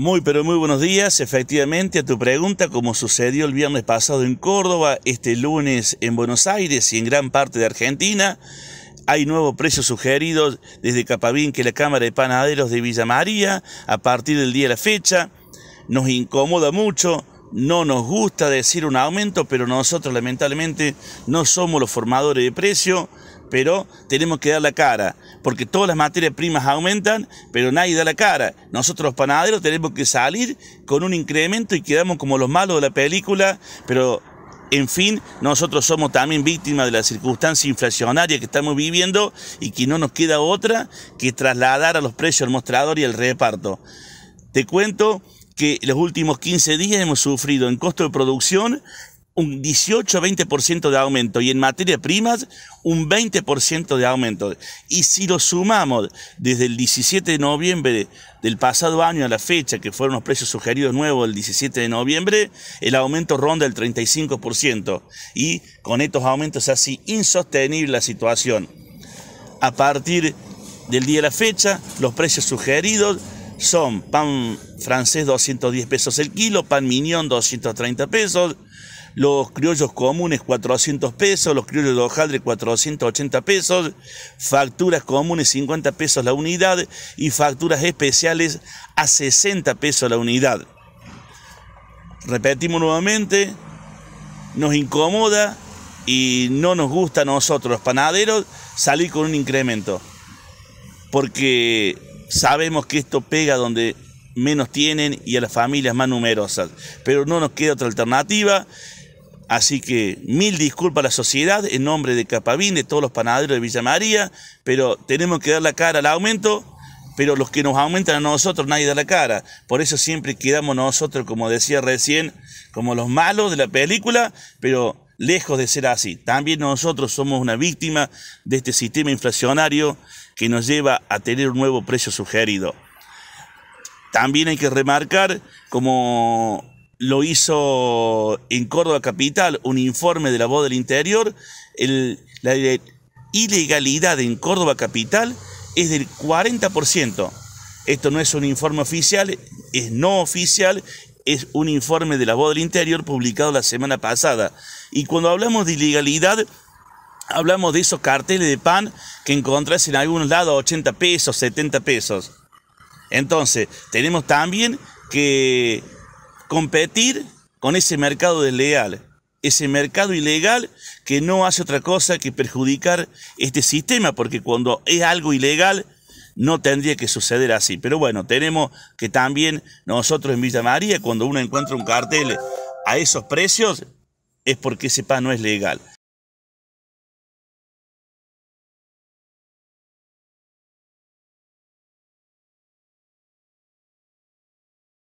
Muy, pero muy buenos días. Efectivamente, a tu pregunta, como sucedió el viernes pasado en Córdoba, este lunes en Buenos Aires y en gran parte de Argentina, hay nuevos precios sugeridos desde Capavín que la Cámara de Panaderos de Villa María a partir del día de la fecha. Nos incomoda mucho, no nos gusta decir un aumento, pero nosotros lamentablemente no somos los formadores de precio, pero tenemos que dar la cara, porque todas las materias primas aumentan, pero nadie da la cara. Nosotros los panaderos tenemos que salir con un incremento y quedamos como los malos de la película, pero en fin, nosotros somos también víctimas de la circunstancia inflacionaria que estamos viviendo y que no nos queda otra que trasladar a los precios al mostrador y al reparto. Te cuento que los últimos 15 días hemos sufrido en costo de producción un 18 20% de aumento y en materia de primas un 20% de aumento. Y si lo sumamos desde el 17 de noviembre del pasado año a la fecha, que fueron los precios sugeridos nuevos el 17 de noviembre, el aumento ronda el 35%. Y con estos aumentos es así insostenible la situación. A partir del día de la fecha, los precios sugeridos son pan francés 210 pesos el kilo, pan miñón 230 pesos, los criollos comunes 400 pesos, los criollos de hojaldre 480 pesos, facturas comunes 50 pesos la unidad y facturas especiales a 60 pesos la unidad. Repetimos nuevamente, nos incomoda y no nos gusta a nosotros los panaderos salir con un incremento. Porque sabemos que esto pega donde menos tienen y a las familias más numerosas, pero no nos queda otra alternativa. Así que mil disculpas a la sociedad en nombre de Capavín, de todos los panaderos de Villa María, pero tenemos que dar la cara al aumento, pero los que nos aumentan a nosotros nadie da la cara. Por eso siempre quedamos nosotros, como decía recién, como los malos de la película, pero lejos de ser así. También nosotros somos una víctima de este sistema inflacionario que nos lleva a tener un nuevo precio sugerido. También hay que remarcar, como lo hizo en Córdoba Capital un informe de la voz del interior, la ilegalidad en Córdoba Capital es del 40%. Esto no es un informe oficial, es no oficial es un informe de la voz del interior publicado la semana pasada. Y cuando hablamos de ilegalidad, hablamos de esos carteles de pan que encontrás en algunos lados a 80 pesos, 70 pesos. Entonces, tenemos también que competir con ese mercado desleal, ese mercado ilegal que no hace otra cosa que perjudicar este sistema, porque cuando es algo ilegal, no tendría que suceder así. Pero bueno, tenemos que también nosotros en Villa María, cuando uno encuentra un cartel a esos precios, es porque ese pan no es legal.